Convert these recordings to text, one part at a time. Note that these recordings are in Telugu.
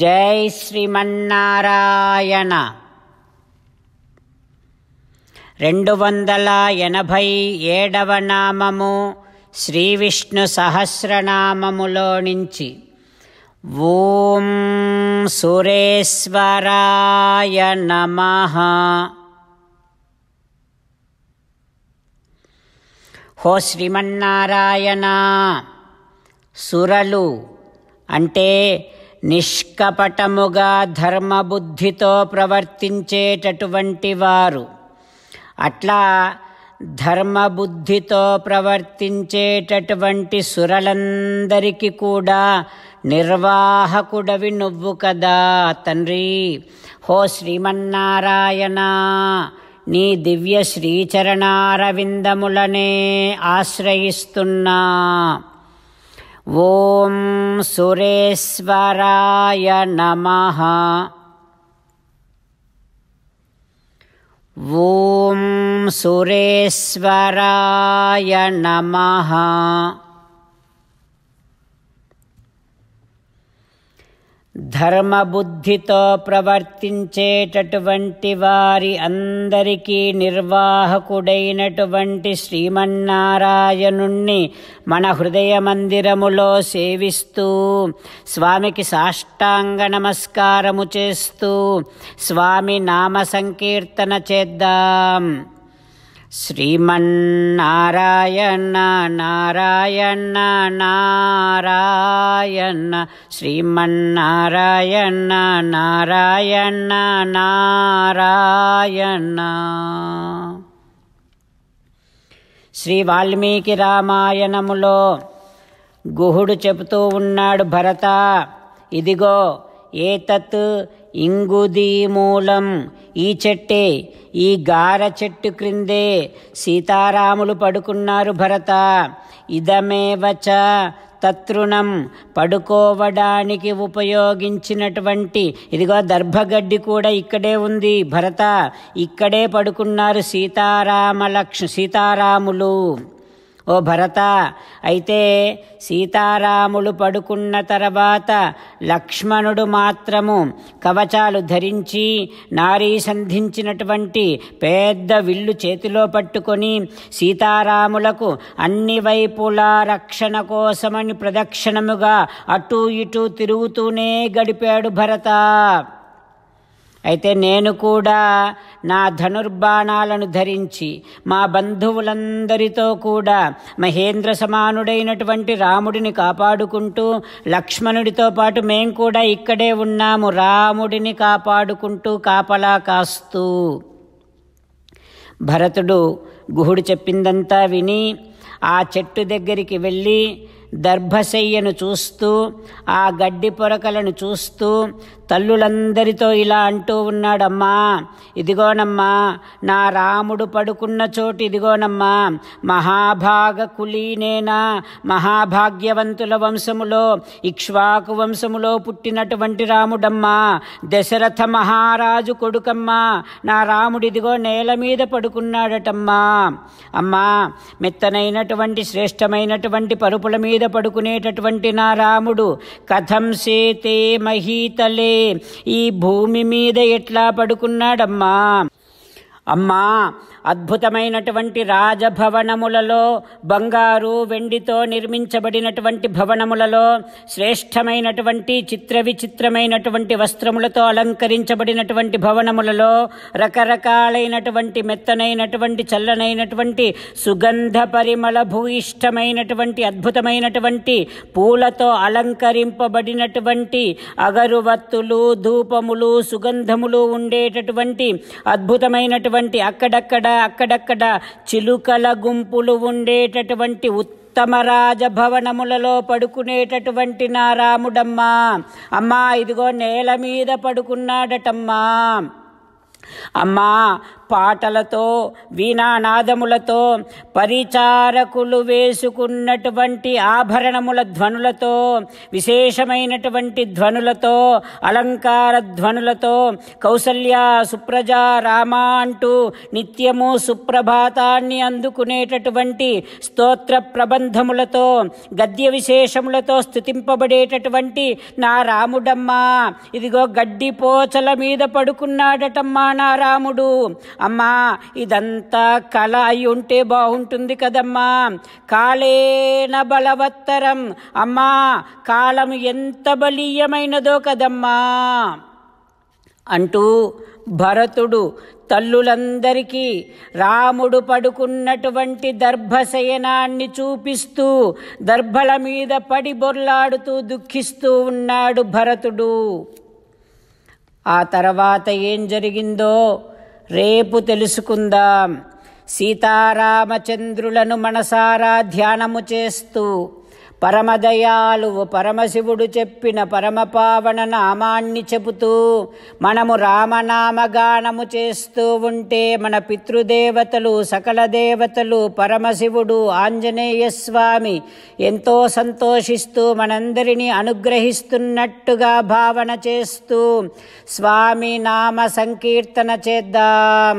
జై శ్రీమన్నారాయణ రెండు వందల ఎనభై ఏడవ నామము శ్రీ విష్ణు సహస్రనామములో నుంచి ఓం సురేశ్వరాయ నమ హో శ్రీమన్నారాయణ సురలు అంటే నిష్కపటముగా ధర్మబుద్ధితో ప్రవర్తించేటటువంటి వారు అట్లా ధర్మబుద్ధితో ప్రవర్తించేటటువంటి సురలందరికీ కూడా నిర్వాహకుడవి నువ్వు కదా తండ్రి హో శ్రీమన్నారాయణ నీ దివ్య శ్రీచరణారవిందములనే ఆశ్రయిస్తున్నా ॐ सुरेश्वराय नमः ॐ सुरेश्वराय नमः ధర్మబుద్ధితో ప్రవర్తించేటటువంటి వారి అందరికీ నిర్వాహకుడైనటువంటి శ్రీమన్నారాయణుణ్ణి మన హృదయ మందిరములో సేవిస్తూ స్వామికి సాష్టాంగ నమస్కారము చేస్తూ స్వామి నామ సంకీర్తన చేద్దాం శ్రీమన్నారాయణ నారాయణ నారాయణ శ్రీమన్నారాయణ నారాయణ నారాయణ శ్రీ వాల్మీకి రామాయణములో గుహుడు చెబుతూ ఉన్నాడు భరత ఇదిగో ఏతత్ ఇంగుదీమూలం ఈ చెట్టే ఈ గార చెట్టు క్రిందే సీతారాములు పడుకున్నారు భరత ఇదమేవచ తతృణం పడుకోవడానికి ఉపయోగించినటువంటి ఇదిగో దర్భగడ్డి కూడా ఇక్కడే ఉంది భరత ఇక్కడే పడుకున్నారు సీతారామ సీతారాములు ఓ భరత అయితే సీతారాములు పడుకున్న తర్వాత లక్ష్మణుడు మాత్రము కవచాలు ధరించి నారీ సంధించినటువంటి పెద్ద విల్లు చేతిలో పట్టుకొని సీతారాములకు అన్ని వైపులా రక్షణ కోసమని ప్రదక్షిణముగా అటూ ఇటూ తిరుగుతూనే గడిపాడు భరత అయితే నేను కూడా నా ధనుర్బాణాలను ధరించి మా బంధువులందరితో కూడా మహేంద్ర సమానుడైనటువంటి రాముడిని కాపాడుకుంటూ లక్ష్మణుడితో పాటు మేం కూడా ఇక్కడే ఉన్నాము రాముడిని కాపాడుకుంటూ కాపలా కాస్తూ భరతుడు గుహుడు చెప్పిందంతా విని ఆ చెట్టు దగ్గరికి వెళ్ళి దర్భశయ్యను చూస్తూ ఆ గడ్డి పొరకలను చూస్తూ తల్లులందరితో ఇలా అంటూ ఉన్నాడమ్మా ఇదిగోనమ్మా నా రాముడు పడుకున్న చోటు ఇదిగోనమ్మా మహాభాగ కులీనేనా మహాభాగ్యవంతుల వంశములో ఇక్ష్వాకు వంశములో పుట్టినటువంటి రాముడమ్మా దశరథ మహారాజు కొడుకమ్మా నా రాముడు ఇదిగో నేల మీద పడుకున్నాడటమ్మా అమ్మా మెత్తనైనటువంటి శ్రేష్టమైనటువంటి పరుపుల మీద మీద పడుకునేటటువంటి నా రాముడు కథం సేతే మహీతలే ఈ భూమి మీద ఎట్లా పడుకున్నాడమ్మా అమ్మా అద్భుతమైనటువంటి రాజభవనములలో బంగారు వెండితో నిర్మించబడినటువంటి భవనములలో శ్రేష్టమైనటువంటి చిత్ర విచిత్రమైనటువంటి వస్త్రములతో అలంకరించబడినటువంటి భవనములలో రకరకాలైనటువంటి మెత్తనైనటువంటి చల్లనైనటువంటి సుగంధ పరిమళ భూయిష్టమైనటువంటి అద్భుతమైనటువంటి పూలతో అలంకరింపబడినటువంటి అగరువత్తులు ధూపములు సుగంధములు ఉండేటటువంటి అద్భుతమైనటువంటి అక్కడక్కడ అక్కడక్కడ చిలుకల గుంపులు ఉండేటటువంటి ఉత్తమ రాజభవనములలో పడుకునేటటువంటి నా రాముడమ్మా అమ్మా ఇదిగో నేల మీద పడుకున్నాడటమ్మా అమ్మా పాటలతో వీణానాదములతో పరిచారకులు వేసుకున్నటువంటి ఆభరణముల ధ్వనులతో విశేషమైనటువంటి ధ్వనులతో అలంకార ధ్వనులతో కౌసల్య సుప్రజ రామ అంటూ నిత్యము సుప్రభాతాన్ని అందుకునేటటువంటి స్తోత్ర ప్రబంధములతో గద్య విశేషములతో స్థుతింపబడేటటువంటి నా రాముడమ్మా ఇదిగో గడ్డి పోచల మీద పడుకున్నాడటమ్మా నా రాముడు అమ్మా ఇదంతా కళ అయి ఉంటే బాగుంటుంది కదమ్మా కాళేన బలవత్తరం అమ్మా కాలం ఎంత బలీయమైనదో కదమ్మా అంటూ భరతుడు తల్లులందరికీ రాముడు పడుకున్నటువంటి దర్భశయనాన్ని చూపిస్తూ దర్భల మీద పడి బొర్లాడుతూ దుఃఖిస్తూ ఉన్నాడు భరతుడు ఆ తర్వాత ఏం జరిగిందో రేపు తెలుసుకుందాం సీతారామచంద్రులను మనసారా ధ్యానము చేస్తూ పరమదయాలువు పరమశివుడు చెప్పిన పరమపావన నామాన్ని చెబుతూ మనము రామనామగానము చేస్తూ ఉంటే మన పితృదేవతలు సకల దేవతలు పరమశివుడు ఆంజనేయ స్వామి ఎంతో సంతోషిస్తూ మనందరినీ అనుగ్రహిస్తున్నట్టుగా భావన చేస్తూ స్వామి నామ సంకీర్తన చేద్దాం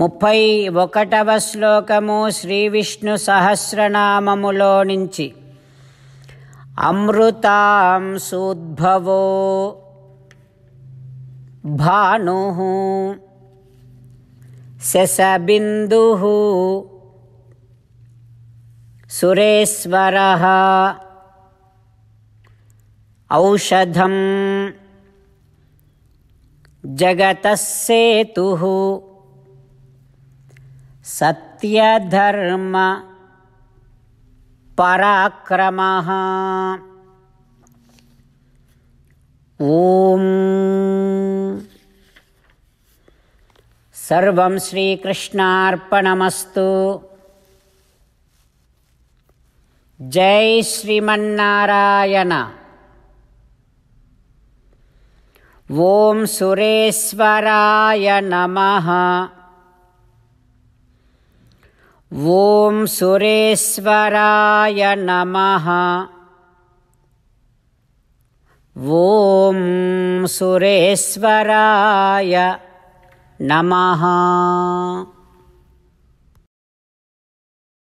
ముప్పై ఒకటవ శ్లోకము శ్రీ విష్ణు సహస్రనామములో నుంచి అమృతాం సూద్భవో భాను శశబిందు సురేశ్వర ఔషధం జగతసేతు सत्यधर्म पराक्रमः ॐ सर्वं श्रीकृष्णार्पणमस्तु जय श्रीमन्नारायण ॐ सुरेश्वराय नमः ॐ सुरेश्वराय नमः ॐ सुरेश्वराय नमः